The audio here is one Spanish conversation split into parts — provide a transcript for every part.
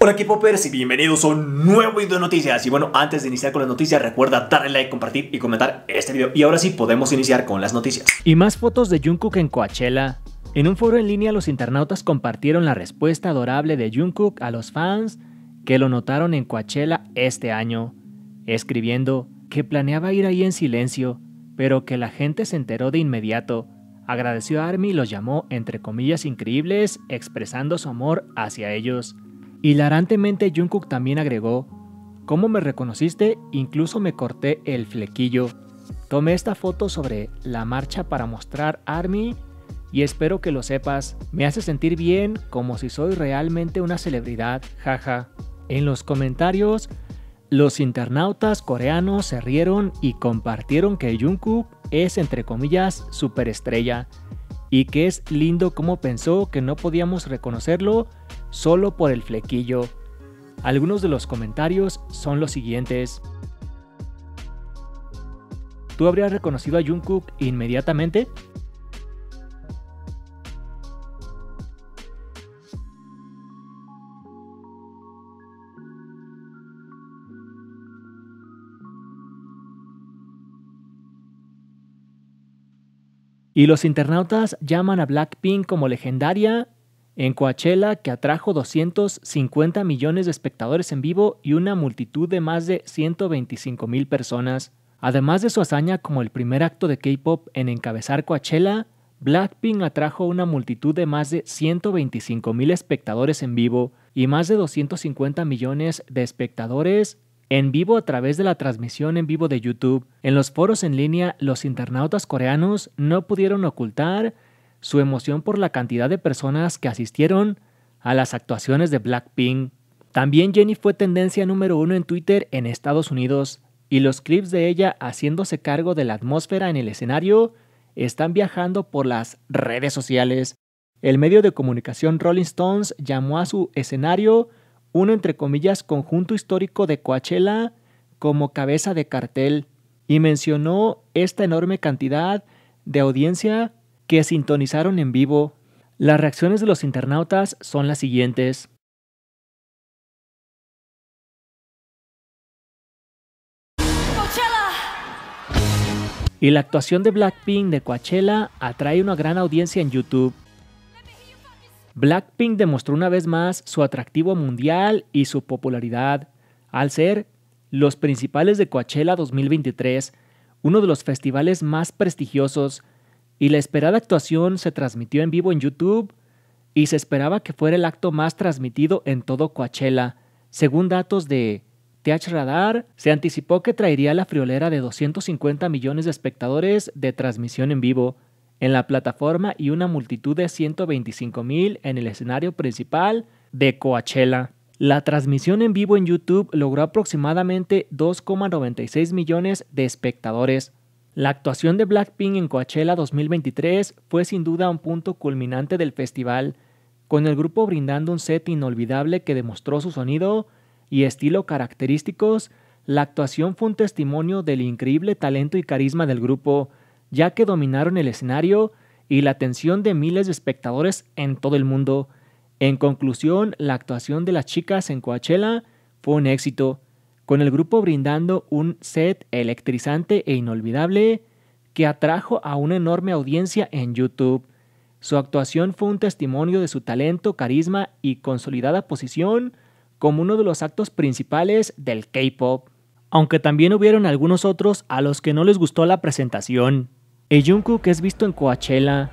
Hola equipo Pérez y bienvenidos a un nuevo video de noticias Y bueno, antes de iniciar con las noticias recuerda darle like, compartir y comentar este video Y ahora sí, podemos iniciar con las noticias Y más fotos de Jungkook en Coachella En un foro en línea los internautas compartieron la respuesta adorable de Jungkook a los fans Que lo notaron en Coachella este año Escribiendo que planeaba ir ahí en silencio Pero que la gente se enteró de inmediato Agradeció a Army y los llamó, entre comillas increíbles, expresando su amor hacia ellos Hilarantemente Jungkook también agregó, ¿Cómo me reconociste? Incluso me corté el flequillo. Tomé esta foto sobre la marcha para mostrar ARMY y espero que lo sepas. Me hace sentir bien como si soy realmente una celebridad, jaja. En los comentarios, los internautas coreanos se rieron y compartieron que Jungkook es entre comillas superestrella y que es lindo como pensó que no podíamos reconocerlo solo por el flequillo. Algunos de los comentarios son los siguientes. ¿Tú habrías reconocido a Jungkook inmediatamente? Y los internautas llaman a Blackpink como legendaria en Coachella que atrajo 250 millones de espectadores en vivo y una multitud de más de 125 mil personas. Además de su hazaña como el primer acto de K-pop en encabezar Coachella, Blackpink atrajo una multitud de más de 125 mil espectadores en vivo y más de 250 millones de espectadores en vivo a través de la transmisión en vivo de YouTube. En los foros en línea, los internautas coreanos no pudieron ocultar su emoción por la cantidad de personas que asistieron a las actuaciones de Blackpink. También Jenny fue tendencia número uno en Twitter en Estados Unidos y los clips de ella haciéndose cargo de la atmósfera en el escenario están viajando por las redes sociales. El medio de comunicación Rolling Stones llamó a su escenario un entre comillas conjunto histórico de Coachella como cabeza de cartel y mencionó esta enorme cantidad de audiencia que sintonizaron en vivo, las reacciones de los internautas son las siguientes. Y la actuación de Blackpink de Coachella atrae una gran audiencia en YouTube. Blackpink demostró una vez más su atractivo mundial y su popularidad, al ser los principales de Coachella 2023, uno de los festivales más prestigiosos y la esperada actuación se transmitió en vivo en YouTube y se esperaba que fuera el acto más transmitido en todo Coachella. Según datos de TH Radar, se anticipó que traería la friolera de 250 millones de espectadores de transmisión en vivo en la plataforma y una multitud de 125 mil en el escenario principal de Coachella. La transmisión en vivo en YouTube logró aproximadamente 2,96 millones de espectadores, la actuación de Blackpink en Coachella 2023 fue sin duda un punto culminante del festival, con el grupo brindando un set inolvidable que demostró su sonido y estilo característicos. La actuación fue un testimonio del increíble talento y carisma del grupo, ya que dominaron el escenario y la atención de miles de espectadores en todo el mundo. En conclusión, la actuación de las chicas en Coachella fue un éxito con el grupo brindando un set electrizante e inolvidable que atrajo a una enorme audiencia en YouTube. Su actuación fue un testimonio de su talento, carisma y consolidada posición como uno de los actos principales del K-Pop. Aunque también hubieron algunos otros a los que no les gustó la presentación. El que es visto en Coachella.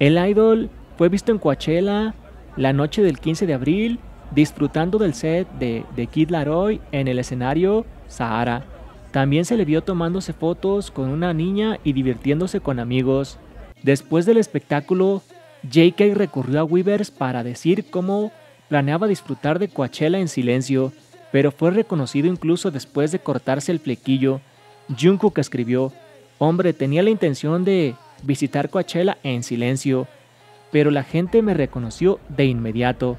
El Idol fue visto en Coachella la noche del 15 de abril disfrutando del set de, de Kid Laroi en el escenario Sahara. También se le vio tomándose fotos con una niña y divirtiéndose con amigos. Después del espectáculo, JK recurrió a Weavers para decir cómo planeaba disfrutar de Coachella en silencio, pero fue reconocido incluso después de cortarse el flequillo. Jungkook escribió, hombre, tenía la intención de visitar Coachella en silencio, pero la gente me reconoció de inmediato.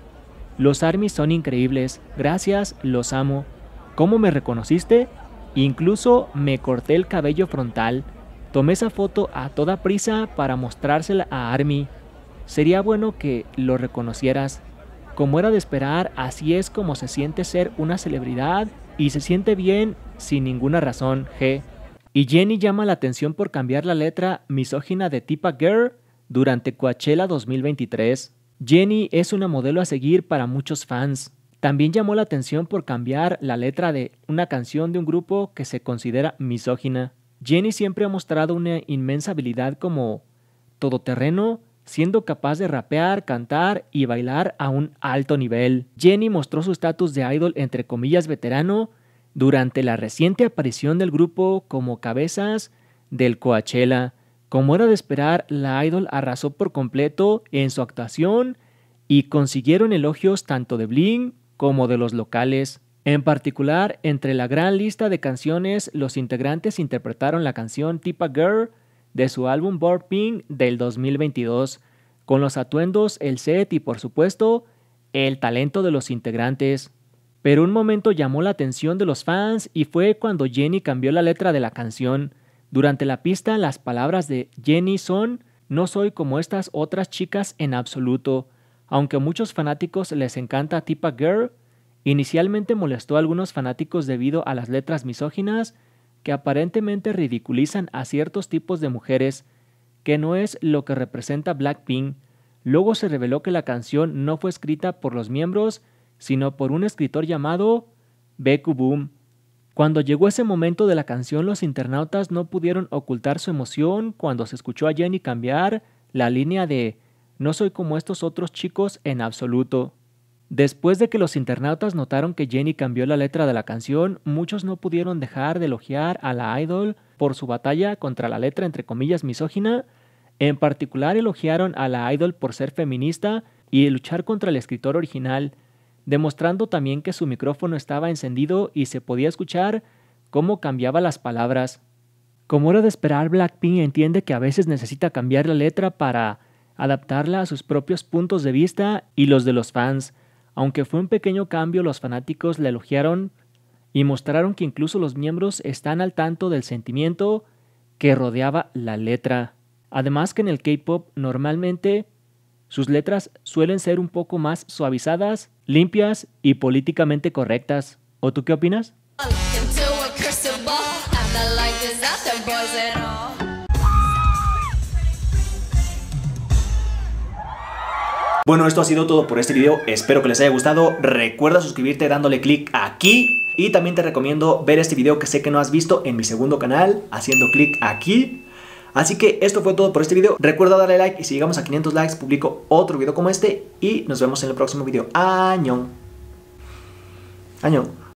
Los ARMY son increíbles. Gracias, los amo. ¿Cómo me reconociste? Incluso me corté el cabello frontal. Tomé esa foto a toda prisa para mostrársela a Army. Sería bueno que lo reconocieras. Como era de esperar, así es como se siente ser una celebridad y se siente bien sin ninguna razón, G. Y Jenny llama la atención por cambiar la letra misógina de Tipa Girl durante Coachella 2023. Jenny es una modelo a seguir para muchos fans. También llamó la atención por cambiar la letra de una canción de un grupo que se considera misógina. Jenny siempre ha mostrado una inmensa habilidad como todoterreno, siendo capaz de rapear, cantar y bailar a un alto nivel. Jenny mostró su estatus de idol entre comillas veterano durante la reciente aparición del grupo como cabezas del Coachella. Como era de esperar, la idol arrasó por completo en su actuación y consiguieron elogios tanto de bling como de los locales. En particular, entre la gran lista de canciones, los integrantes interpretaron la canción Tipa Girl de su álbum Board Pink del 2022, con los atuendos, el set y por supuesto, el talento de los integrantes. Pero un momento llamó la atención de los fans y fue cuando Jenny cambió la letra de la canción durante la pista, las palabras de Jenny son, no soy como estas otras chicas en absoluto. Aunque a muchos fanáticos les encanta Tipa Girl, inicialmente molestó a algunos fanáticos debido a las letras misóginas que aparentemente ridiculizan a ciertos tipos de mujeres, que no es lo que representa Blackpink. Luego se reveló que la canción no fue escrita por los miembros, sino por un escritor llamado Beku Boom, cuando llegó ese momento de la canción, los internautas no pudieron ocultar su emoción cuando se escuchó a Jenny cambiar la línea de No soy como estos otros chicos en absoluto. Después de que los internautas notaron que Jenny cambió la letra de la canción, muchos no pudieron dejar de elogiar a la idol por su batalla contra la letra entre comillas misógina. En particular elogiaron a la idol por ser feminista y luchar contra el escritor original, demostrando también que su micrófono estaba encendido y se podía escuchar cómo cambiaba las palabras. Como era de esperar, Blackpink entiende que a veces necesita cambiar la letra para adaptarla a sus propios puntos de vista y los de los fans. Aunque fue un pequeño cambio, los fanáticos la elogiaron y mostraron que incluso los miembros están al tanto del sentimiento que rodeaba la letra. Además que en el K-Pop normalmente sus letras suelen ser un poco más suavizadas limpias y políticamente correctas. ¿O tú qué opinas? Bueno, esto ha sido todo por este video, espero que les haya gustado, recuerda suscribirte dándole clic aquí y también te recomiendo ver este video que sé que no has visto en mi segundo canal haciendo clic aquí Así que esto fue todo por este video. Recuerda darle like y si llegamos a 500 likes publico otro video como este y nos vemos en el próximo video. ¡Año! ¡Año!